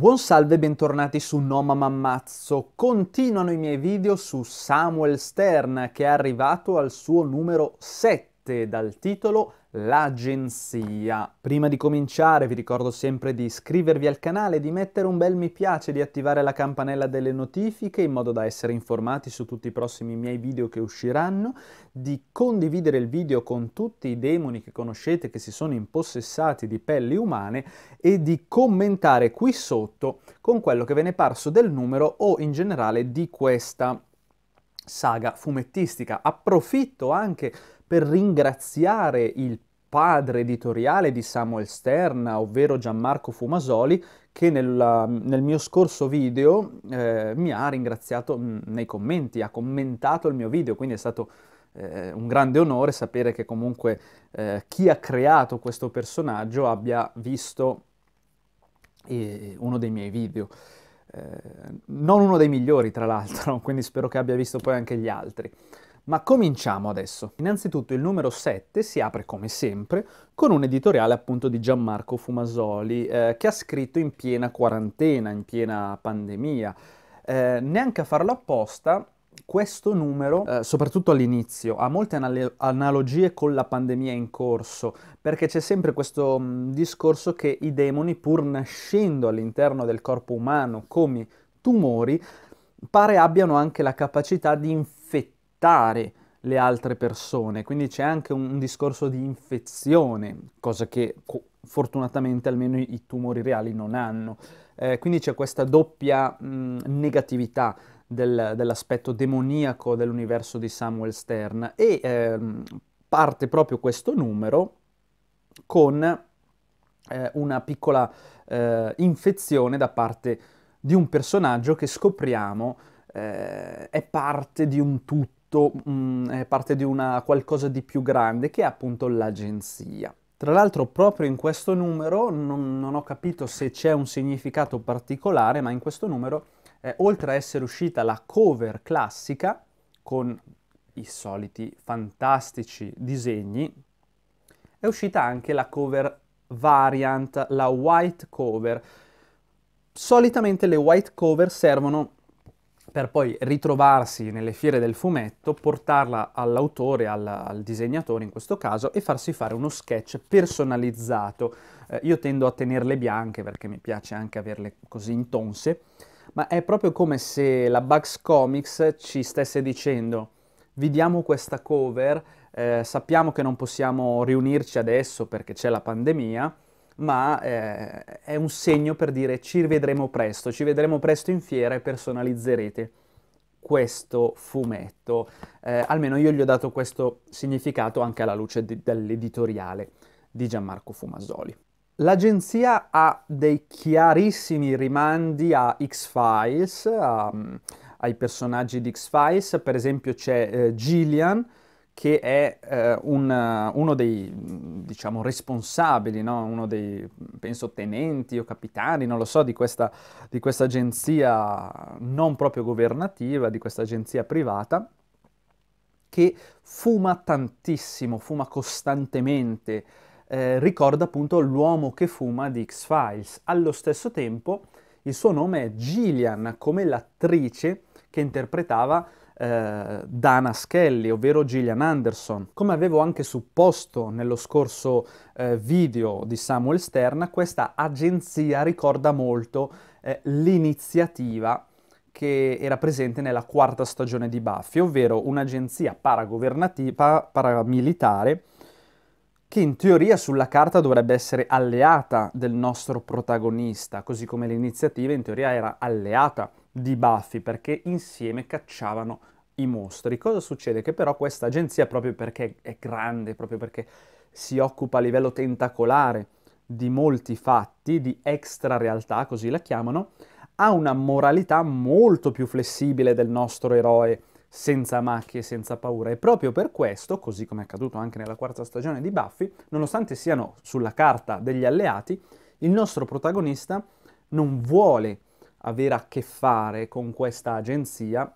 Buon salve e bentornati su Noma Mammazzo. Continuano i miei video su Samuel Stern che è arrivato al suo numero 7 dal titolo l'agenzia. Prima di cominciare vi ricordo sempre di iscrivervi al canale, di mettere un bel mi piace, di attivare la campanella delle notifiche in modo da essere informati su tutti i prossimi miei video che usciranno, di condividere il video con tutti i demoni che conoscete che si sono impossessati di pelli umane e di commentare qui sotto con quello che ve ne è parso del numero o in generale di questa saga fumettistica. Approfitto anche per ringraziare il padre editoriale di Samuel Sterna, ovvero Gianmarco Fumasoli, che nel, nel mio scorso video eh, mi ha ringraziato mm, nei commenti, ha commentato il mio video, quindi è stato eh, un grande onore sapere che comunque eh, chi ha creato questo personaggio abbia visto eh, uno dei miei video. Eh, non uno dei migliori, tra l'altro, quindi spero che abbia visto poi anche gli altri. Ma cominciamo adesso. Innanzitutto il numero 7 si apre come sempre con un editoriale appunto di Gianmarco Fumasoli eh, che ha scritto in piena quarantena, in piena pandemia. Eh, neanche a farlo apposta questo numero, eh, soprattutto all'inizio, ha molte anal- analogie con la pandemia in corso, perché c'è sempre questo mh, mm, discorso che i demoni, pur nascendo all'interno del corpo umano come tumori, pare abbiano anche la capacità di influenzare infettare le altre persone, quindi c'è anche un, un discorso di infezione, cosa che fortunatamente almeno i, i tumori reali non hanno. Eh, quindi c'è questa doppia mh, negatività del, dell'aspetto demoniaco dell'universo di Samuel Stern e ehm, parte proprio questo numero con eh, una piccola eh, infezione da parte di un personaggio che scopriamo eh, è parte di un tutto tutto mh, mm, parte di una qualcosa di più grande che è appunto l'agenzia. Tra l'altro proprio in questo numero non, non ho capito se c'è un significato particolare, ma in questo numero eh, oltre a essere uscita la cover classica con i soliti fantastici disegni, è uscita anche la cover variant, la white cover. Solitamente le white cover servono per poi ritrovarsi nelle fiere del fumetto, portarla all'autore, al, al disegnatore in questo caso, e farsi fare uno sketch personalizzato. Eh, io tendo a tenerle bianche perché mi piace anche averle così intonse, ma è proprio come se la Bugs Comics ci stesse dicendo vi diamo questa cover, eh, sappiamo che non possiamo riunirci adesso perché c'è la pandemia, ma eh, è un segno per dire ci rivedremo presto, ci vedremo presto in fiera e personalizzerete questo fumetto. Eh, almeno io gli ho dato questo significato anche alla luce di, dell'editoriale di Gianmarco Fumasoli. L'agenzia ha dei chiarissimi rimandi a X-Files, a, mm, ai personaggi di X-Files, per esempio c'è eh, Gillian, che è eh, un, uno dei diciamo, responsabili, no? uno dei penso tenenti o capitani, non lo so, di questa, di questa agenzia non proprio governativa, di questa agenzia privata, che fuma tantissimo, fuma costantemente, eh, ricorda appunto l'uomo che fuma di X-Files. Allo stesso tempo il suo nome è Gillian, come l'attrice che interpretava eh, Dana Skelly, ovvero Gillian Anderson. Come avevo anche supposto nello scorso eh, video di Samuel Stern, questa agenzia ricorda molto eh, l'iniziativa che era presente nella quarta stagione di Buffy, ovvero un'agenzia paragovernativa, paramilitare, che in teoria sulla carta dovrebbe essere alleata del nostro protagonista, così come l'iniziativa in teoria era alleata di Buffy perché insieme cacciavano i mostri. Cosa succede? Che però questa agenzia, proprio perché è grande, proprio perché si occupa a livello tentacolare di molti fatti, di extra realtà, così la chiamano, ha una moralità molto più flessibile del nostro eroe senza macchie, senza paura. E proprio per questo, così come è accaduto anche nella quarta stagione di Buffy, nonostante siano sulla carta degli alleati, il nostro protagonista non vuole avere a che fare con questa agenzia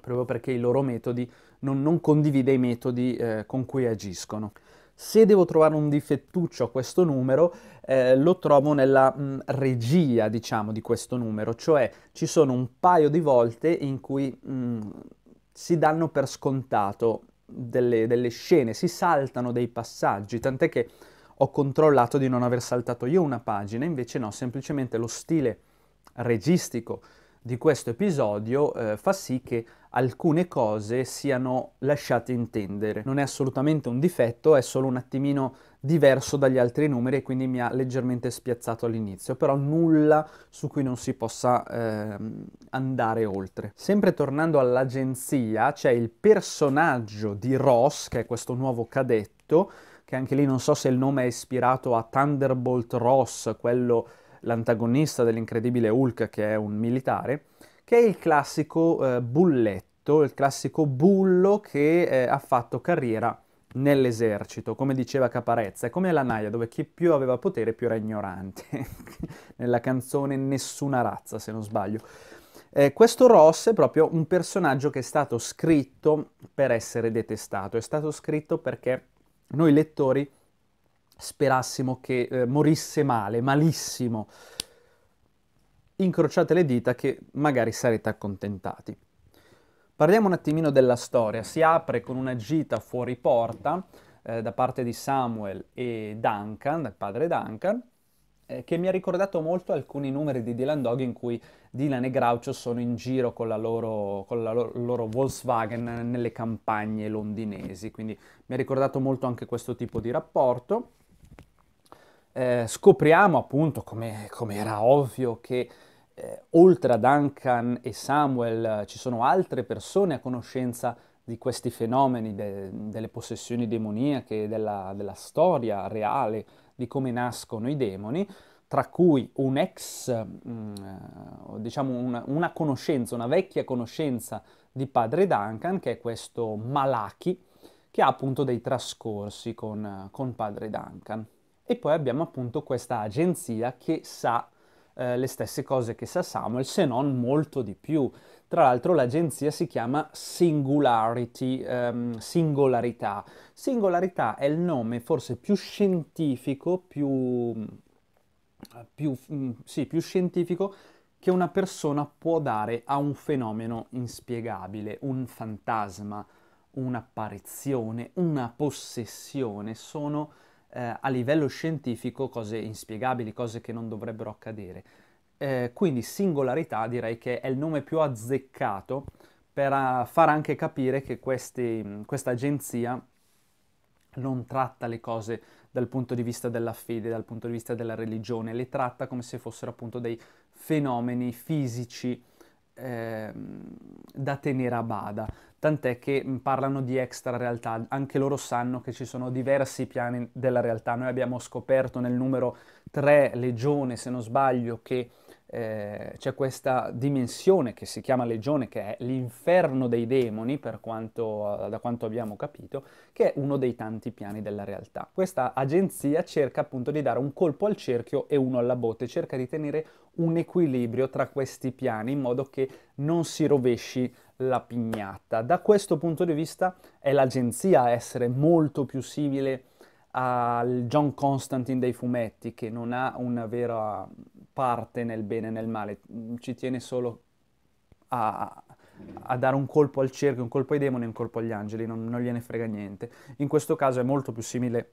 proprio perché i loro metodi non, non condivide i metodi eh, con cui agiscono. Se devo trovare un difettuccio a questo numero, eh, lo trovo nella mh, mm, regia, diciamo, di questo numero, cioè ci sono un paio di volte in cui mh, mm, si danno per scontato delle, delle scene, si saltano dei passaggi, tant'è che ho controllato di non aver saltato io una pagina, invece no, semplicemente lo stile registico di questo episodio eh, fa sì che alcune cose siano lasciate intendere. Non è assolutamente un difetto, è solo un attimino diverso dagli altri numeri e quindi mi ha leggermente spiazzato all'inizio, però nulla su cui non si possa eh, andare oltre. Sempre tornando all'agenzia, c'è il personaggio di Ross, che è questo nuovo cadetto, che anche lì non so se il nome è ispirato a Thunderbolt Ross, quello l'antagonista dell'incredibile Hulk che è un militare, che è il classico eh, bulletto, il classico bullo che eh, ha fatto carriera nell'esercito, come diceva Caparezza, è come la Naya, dove chi più aveva potere più era ignorante, nella canzone Nessuna razza, se non sbaglio. Eh, questo Ross è proprio un personaggio che è stato scritto per essere detestato, è stato scritto perché noi lettori sperassimo che eh, morisse male, malissimo. Incrociate le dita che magari sarete accontentati. Parliamo un attimino della storia. Si apre con una gita fuori porta eh, da parte di Samuel e Duncan, dal padre Duncan, eh, che mi ha ricordato molto alcuni numeri di Dylan Dog in cui Dylan e Groucho sono in giro con la loro, con la lo- loro Volkswagen nelle campagne londinesi. Quindi mi ha ricordato molto anche questo tipo di rapporto eh, scopriamo appunto, come, come, era ovvio, che eh, oltre a Duncan e Samuel eh, ci sono altre persone a conoscenza di questi fenomeni, de, delle possessioni demoniache, della, della storia reale di come nascono i demoni, tra cui un ex, mm, eh, diciamo una, una, conoscenza, una vecchia conoscenza di padre Duncan, che è questo Malachi, che ha appunto dei trascorsi con, con padre Duncan. E poi abbiamo appunto questa agenzia che sa eh, le stesse cose che sa Samuel, se non molto di più. Tra l'altro l'agenzia si chiama Singularity, ehm, Singolarità. Singolarità è il nome forse più scientifico, più, più, mm, sì, più scientifico che una persona può dare a un fenomeno inspiegabile, un fantasma, un'apparizione, una possessione. Sono eh, a livello scientifico cose inspiegabili, cose che non dovrebbero accadere. Eh, quindi singolarità direi che è il nome più azzeccato per uh, far anche capire che mm, questa agenzia non tratta le cose dal punto di vista della fede, dal punto di vista della religione, le tratta come se fossero appunto dei fenomeni fisici Ehm, da tenere a bada, tant'è che mm, parlano di extra realtà, anche loro sanno che ci sono diversi piani della realtà, noi abbiamo scoperto nel numero 3 Legione, se non sbaglio, che eh, c'è questa dimensione che si chiama legione, che è l'inferno dei demoni, quanto, da quanto abbiamo capito, che è uno dei tanti piani della realtà. Questa agenzia cerca appunto di dare un colpo al cerchio e uno alla botte, cerca di tenere un equilibrio tra questi piani in modo che non si rovesci la pignata. Da questo punto di vista è l'agenzia a essere molto più simile al John Constantine dei fumetti che non ha una vera parte nel bene e nel male, ci tiene solo a, a dare un colpo al cerchio, un colpo ai demoni e un colpo agli angeli, non, non, gliene frega niente. In questo caso è molto più simile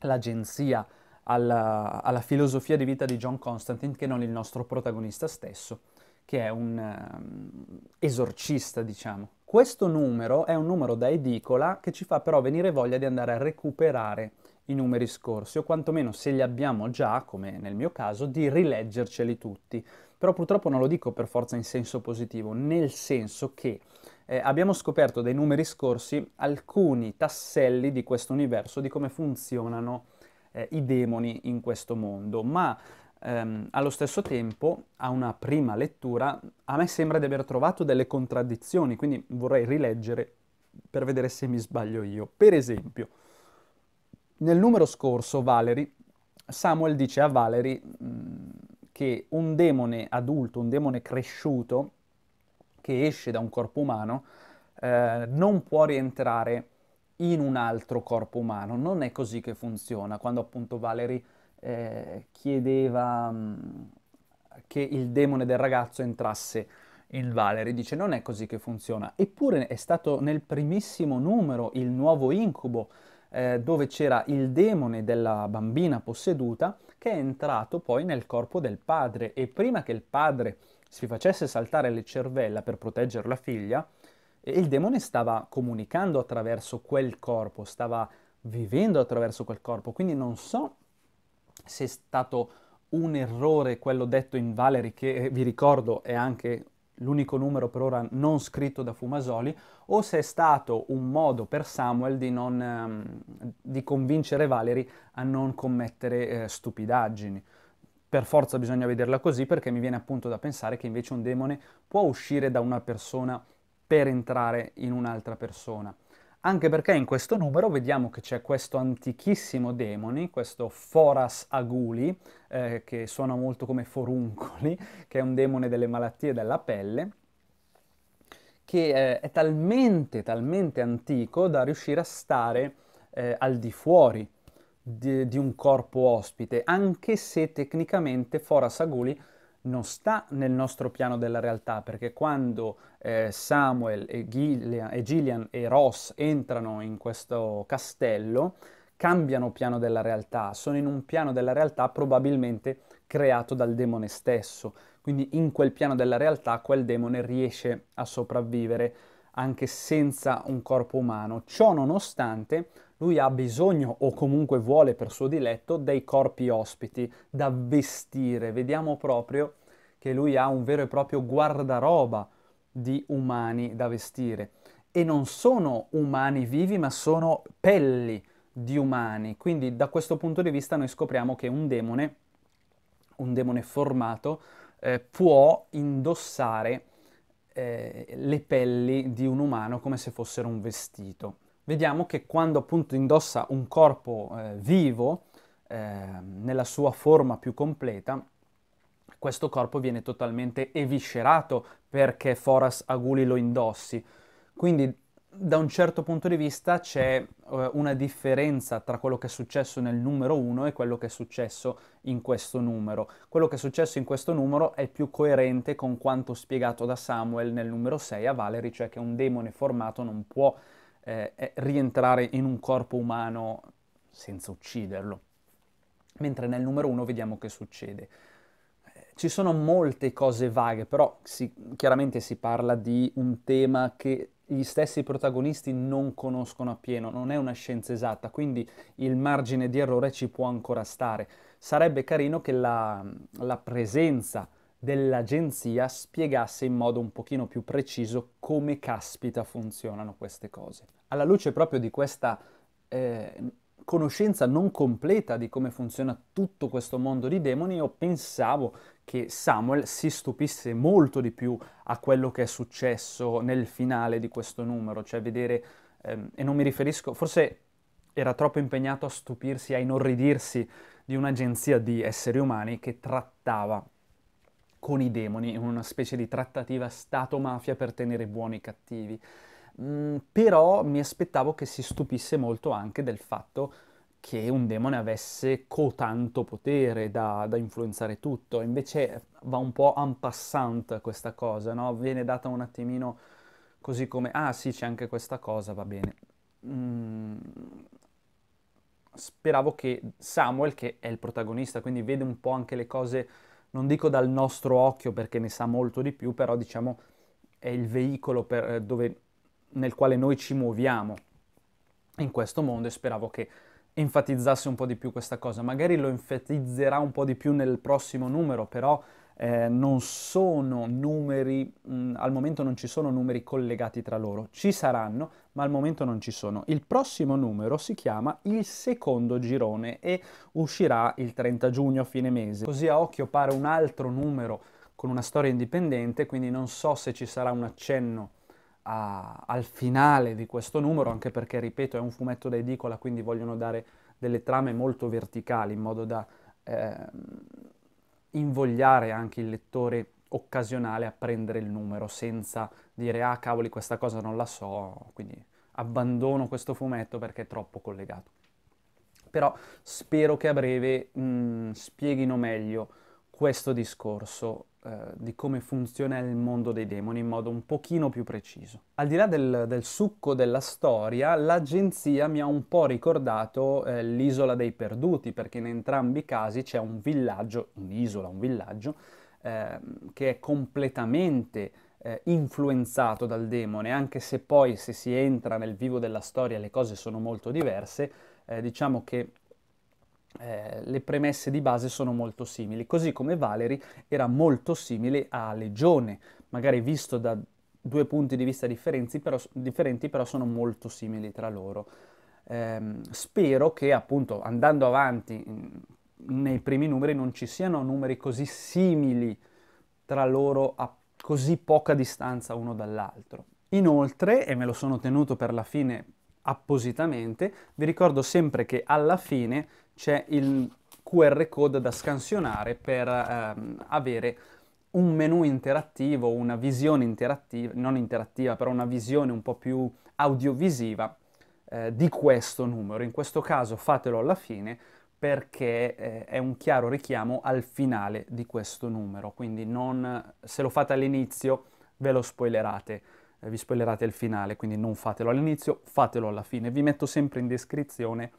l'agenzia alla, alla, filosofia di vita di John Constantine che non il nostro protagonista stesso, che è un um, esorcista, diciamo. Questo numero è un numero da edicola che ci fa però venire voglia di andare a recuperare i numeri scorsi o quantomeno se li abbiamo già, come nel mio caso, di rileggerceli tutti. Però purtroppo non lo dico per forza in senso positivo, nel senso che eh, abbiamo scoperto dai numeri scorsi alcuni tasselli di questo universo, di come funzionano eh, i demoni in questo mondo, ma ehm, allo stesso tempo a una prima lettura a me sembra di aver trovato delle contraddizioni, quindi vorrei rileggere per vedere se mi sbaglio io. Per esempio, nel numero scorso Valery, Samuel dice a Valery mh, che un demone adulto, un demone cresciuto, che esce da un corpo umano, eh, non può rientrare in un altro corpo umano. Non è così che funziona quando appunto Valerie eh, chiedeva mh, mm, che il demone del ragazzo entrasse in Valerie. Dice non è così che funziona. Eppure è stato nel primissimo numero il nuovo incubo eh, dove c'era il demone della bambina posseduta che è entrato poi nel corpo del padre e prima che il padre si facesse saltare le cervella per proteggere la figlia, eh, il demone stava comunicando attraverso quel corpo, stava vivendo attraverso quel corpo, quindi non so se è stato un errore quello detto in Valery, che eh, vi ricordo è anche l'unico numero per ora non scritto da Fumasoli, o se è stato un modo per Samuel di, non, ehm, di convincere Valery a non commettere eh, stupidaggini. Per forza bisogna vederla così perché mi viene appunto da pensare che invece un demone può uscire da una persona per entrare in un'altra persona anche perché in questo numero vediamo che c'è questo antichissimo demoni, questo Foras Aguli, eh, che suona molto come foruncoli, che è un demone delle malattie della pelle, che eh, è talmente, talmente antico da riuscire a stare eh, al di fuori di, di, un corpo ospite, anche se tecnicamente Foras Aguli non sta nel nostro piano della realtà, perché quando eh, Samuel e Gillian, e Gillian e Ross entrano in questo castello, cambiano piano della realtà, sono in un piano della realtà probabilmente creato dal demone stesso. Quindi in quel piano della realtà quel demone riesce a sopravvivere anche senza un corpo umano. Ciò nonostante, lui ha bisogno o comunque vuole per suo diletto dei corpi ospiti da vestire. Vediamo proprio che lui ha un vero e proprio guardaroba di umani da vestire. E non sono umani vivi, ma sono pelli di umani. Quindi da questo punto di vista noi scopriamo che un demone, un demone formato, eh, può indossare eh, le pelli di un umano come se fossero un vestito. Vediamo che quando appunto indossa un corpo eh, vivo, eh, nella sua forma più completa, questo corpo viene totalmente eviscerato perché Foras Aguli lo indossi. Quindi da un certo punto di vista c'è uh, una differenza tra quello che è successo nel numero 1 e quello che è successo in questo numero. Quello che è successo in questo numero è più coerente con quanto spiegato da Samuel nel numero 6 a Valerie, cioè che un demone formato non può eh, eh, rientrare in un corpo umano senza ucciderlo. Mentre nel numero 1 vediamo che succede. Eh, ci sono molte cose vaghe, però si, chiaramente si parla di un tema che gli stessi protagonisti non conoscono appieno, non è una scienza esatta, quindi il margine di errore ci può ancora stare. Sarebbe carino che la, la presenza dell'agenzia spiegasse in modo un pochino più preciso come caspita funzionano queste cose. Alla luce proprio di questa eh, conoscenza non completa di come funziona tutto questo mondo di demoni, io pensavo che Samuel si stupisse molto di più a quello che è successo nel finale di questo numero, cioè vedere, ehm, e non mi riferisco, forse era troppo impegnato a stupirsi, a inorridirsi di un'agenzia di esseri umani che trattava con i demoni in una specie di trattativa Stato-mafia per tenere buoni i cattivi. Mm, però mi aspettavo che si stupisse molto anche del fatto che un demone avesse cotanto potere da, da, influenzare tutto, invece eh, va un po' en passant questa cosa, no? viene data un attimino così come, ah sì c'è anche questa cosa, va bene. Mm, speravo che Samuel, che è il protagonista, quindi vede un po' anche le cose, non dico dal nostro occhio perché ne sa molto di più, però diciamo è il veicolo per, eh, dove nel quale noi ci muoviamo in questo mondo e speravo che enfatizzasse un po' di più questa cosa. Magari lo enfatizzerà un po' di più nel prossimo numero, però eh, non sono numeri, mh, al momento non ci sono numeri collegati tra loro. Ci saranno, ma al momento non ci sono. Il prossimo numero si chiama il secondo girone e uscirà il 30 giugno a fine mese. Così a occhio pare un altro numero con una storia indipendente, quindi non so se ci sarà un accenno a, al finale di questo numero, anche perché, ripeto, è un fumetto da edicola, quindi vogliono dare delle trame molto verticali in modo da eh, invogliare anche il lettore occasionale a prendere il numero senza dire ah cavoli questa cosa non la so, quindi abbandono questo fumetto perché è troppo collegato. Però spero che a breve mh, spieghino meglio questo discorso eh, di come funziona il mondo dei demoni in modo un pochino più preciso. Al di là del, del succo della storia, l'agenzia mi ha un po' ricordato eh, l'isola dei perduti, perché in entrambi i casi c'è un villaggio, un'isola, un villaggio, eh, che è completamente eh, influenzato dal demone, anche se poi se si entra nel vivo della storia le cose sono molto diverse, eh, diciamo che eh, le premesse di base sono molto simili, così come Valery era molto simile a Legione, magari visto da due punti di vista differenti, però, differenti, però sono molto simili tra loro. Eh, spero che appunto andando avanti nei primi numeri non ci siano numeri così simili tra loro a così poca distanza uno dall'altro. Inoltre, e me lo sono tenuto per la fine appositamente, vi ricordo sempre che alla fine c'è il QR code da scansionare per ehm, avere un menu interattivo, una visione interattiva, non interattiva, però una visione un po' più audiovisiva eh, di questo numero. In questo caso fatelo alla fine perché eh, è un chiaro richiamo al finale di questo numero, quindi non, se lo fate all'inizio ve lo spoilerate, eh, vi spoilerate il finale, quindi non fatelo all'inizio, fatelo alla fine. Vi metto sempre in descrizione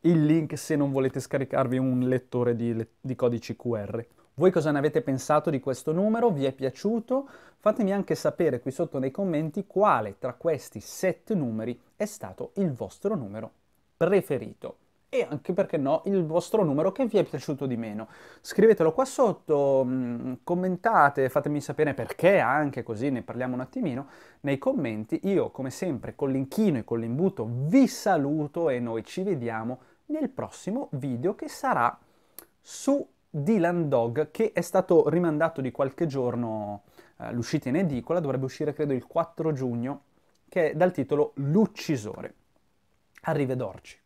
il link se non volete scaricarvi un lettore di, di codici QR. Voi cosa ne avete pensato di questo numero? Vi è piaciuto? Fatemi anche sapere qui sotto nei commenti quale tra questi 7 numeri è stato il vostro numero preferito e anche perché no il vostro numero che vi è piaciuto di meno. Scrivetelo qua sotto, mm, commentate, fatemi sapere perché anche così ne parliamo un attimino nei commenti. Io come sempre con l'inchino e con l'imbuto vi saluto e noi ci vediamo nel prossimo video che sarà su Dylan Dog che è stato rimandato di qualche giorno eh, l'uscita in edicola, dovrebbe uscire credo il 4 giugno, che è dal titolo L'uccisore. Arrivederci.